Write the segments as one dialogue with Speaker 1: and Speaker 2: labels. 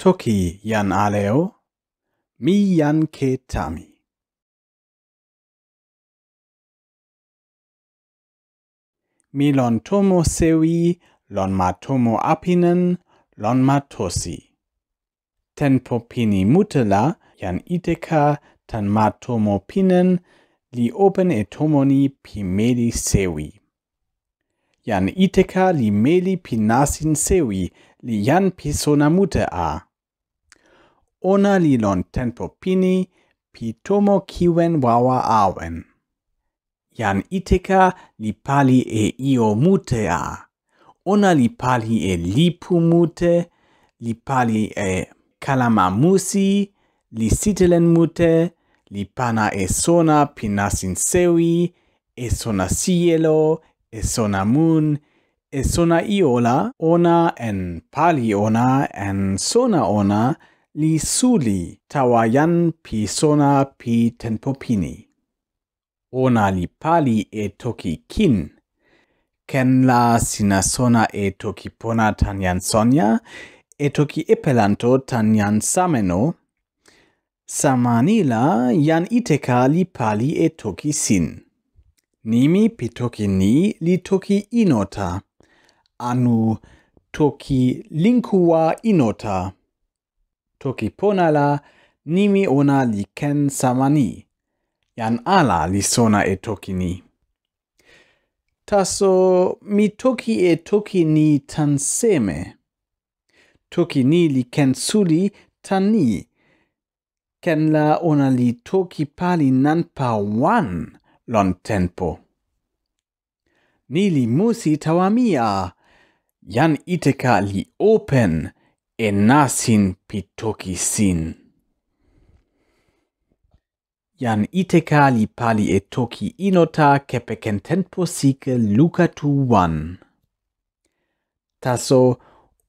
Speaker 1: Toki yan aleo mi yan ke tami Mi lon tomo sewi lon ma tomo apinen lon ma tosi Ten popini mutela yan iteka tan ma tomo pinen li open e tomoni pi meli sewi Yan iteka li meli pinasin sewi Li yan pisona mute a ona li lon tempo pini pi tomo kiwen wawa awen. Jan itika li pali e io mutea. a. Ona li pali e lipu mute, li pali e kalama musi, li sitelen mute, li pana e sona pi sewi, e sona sielo, e sona mun, e sona iola, ona en pali ona, en sona ona, li suli tawayan pi sona pi pini. Ona li pali e toki kin, ken la sina sona e toki pona tan yan sonya, e toki epelanto tan yan sameno, samanila yan iteka li pali e toki sin. Nimi pi toki ni li toki inota, anu toki linkua inota. Toki pona la, nimi ona li ken samani, jan ala li sona e toki ni. Taso, mi toki e toki ni tanseme. Toki ni li ken suli, tan ni, ken la ona li toki pali nanpa wan lon tempo. Ni li musi tawa mia, jan iteka li open, enasin pitoki sin. Jan iteka li pali e toki inota kepe kenten posike luka tu wan. Taso,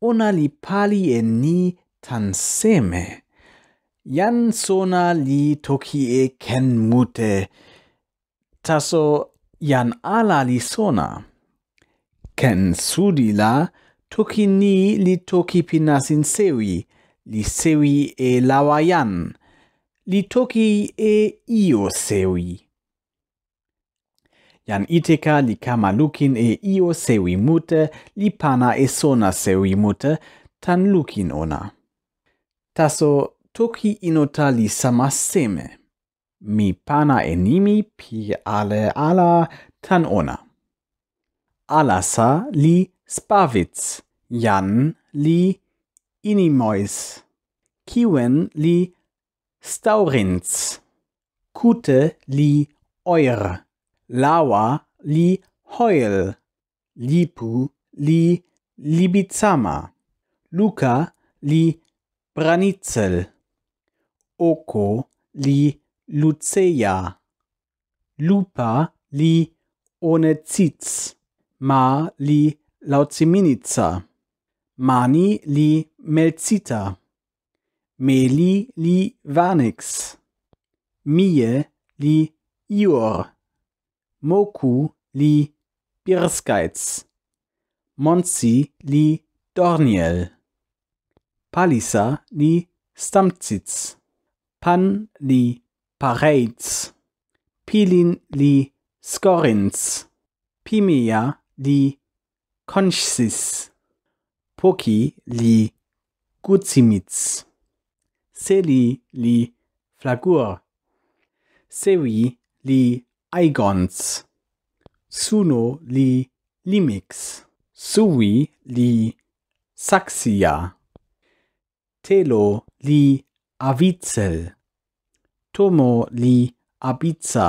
Speaker 1: ona li pali e ni tan seme. Jan sona li toki e ken mute. Taso, jan ala li sona. Ken sudi toki ni li toki pi nasin sewi, li sewi e lawayan, li toki e io sewi. Jan iteka li kama lukin e io sewi mute, li pana e sona sewi mute, tan lukin ona. Taso, toki inota li sama seme. Mi pana e nimi pi ale ala tan ona. Alasa li spavits jan li inimois kiwen li staurins kute li eur lawa li heul lipu li libizama luca li branitzel oco li luceia lupa li onetzitz ma li Lauzimenica, Mani li Melzita, Meli li Vanix, Mie li Ior, Moku li Birskeiz, Monzi li Dorniel, Palisa li Stamzitz, Pan li Pareitz, Pilin li Skorins, Pimea li konschis poki li kotimitz seli li flagur, sewi li aigons suno li limix suwi li saxia telo li avitzel tomo li abitza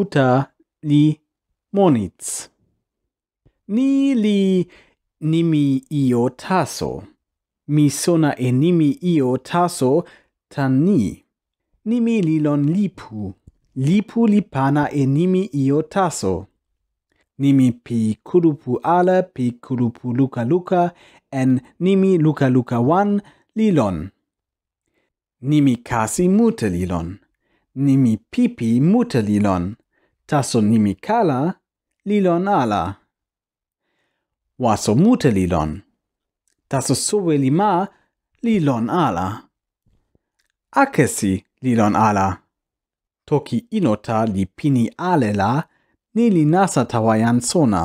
Speaker 1: uta li monitz ni li nimi io taso. Mi sona e nimi io taso tan ni. Nimi lilon lipu. Lipu li pana e nimi io taso. Nimi pi kurupu ala pi kurupu luka luka en nimi luka luka wan lilon. Nimi kasi mute lilon. Nimi pipi mute lilon. Taso nimi kala lilon ala waso mute li lon. Daso suwe li ma, li lon ala. Akesi li lon ala. Toki inota li pini ale la, ni li nasa tawa yan sona.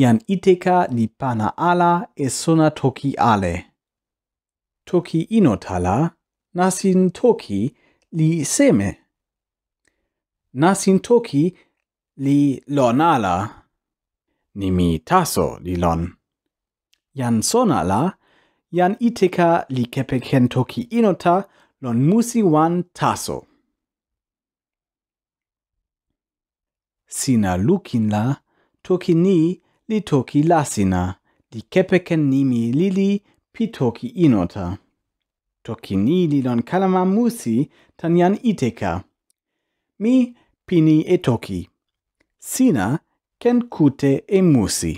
Speaker 1: Yan iteka li pana ala e sona toki ale. Toki inota la, nasin toki li seme. Nasin toki li lon Nasin toki li lon ala. Nimi taso li lon. Jan sona la, jan iteka li kepeken toki inota lon musi wan taso. Sina lukin la, toki ni li toki lasina li kepeken nimi lili pi toki inota. Toki ni li lon kalama musi tan jan iteka. Mi pini e toki. Sina lukin Kenkute Emusi.